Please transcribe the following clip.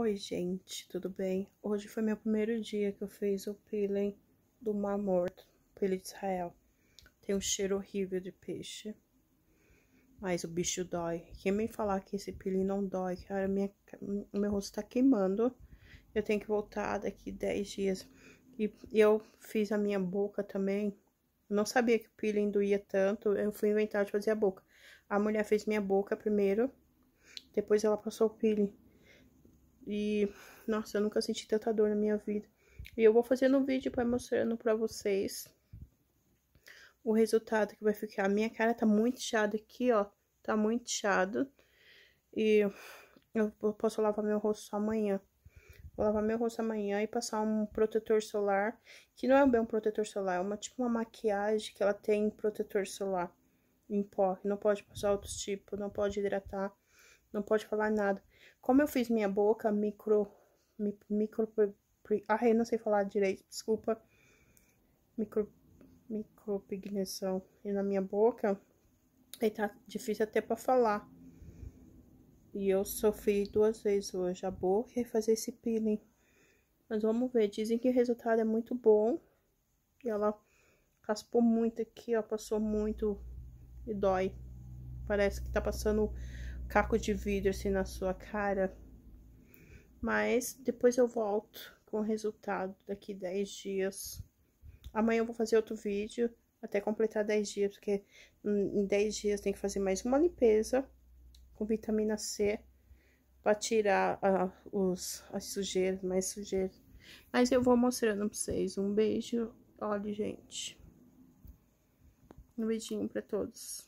Oi, gente, tudo bem? Hoje foi meu primeiro dia que eu fiz o peeling do Mar Morto, peeling de Israel. Tem um cheiro horrível de peixe, mas o bicho dói. Quem me falar que esse peeling não dói, O meu rosto tá queimando. Eu tenho que voltar daqui 10 dias. E eu fiz a minha boca também. Eu não sabia que o peeling doía tanto, eu fui inventar de fazer a boca. A mulher fez minha boca primeiro, depois ela passou o peeling. E, nossa, eu nunca senti tanta dor na minha vida. E eu vou fazendo um vídeo para mostrando para vocês o resultado que vai ficar. A minha cara tá muito inchada aqui, ó. Tá muito inchada. E eu posso lavar meu rosto amanhã. Vou lavar meu rosto amanhã e passar um protetor solar, que não é bem um protetor solar, é uma tipo uma maquiagem que ela tem protetor solar em pó, não pode passar outros tipos, não pode hidratar. Não pode falar nada. Como eu fiz minha boca micro. Mi, micro. Ah, eu não sei falar direito, desculpa. Micro. pigmentação E na minha boca. E tá difícil até pra falar. E eu sofri duas vezes hoje a boca e fazer esse peeling. Mas vamos ver. Dizem que o resultado é muito bom. E ela raspou muito aqui, ó. Passou muito e dói. Parece que tá passando caco de vidro assim na sua cara. Mas depois eu volto com o resultado daqui 10 dias. Amanhã eu vou fazer outro vídeo até completar 10 dias, porque em 10 dias tem que fazer mais uma limpeza com vitamina C para tirar os, as sujeiras, mais sujeiras. Mas eu vou mostrando pra vocês. Um beijo. Olha, gente. Um beijinho pra todos.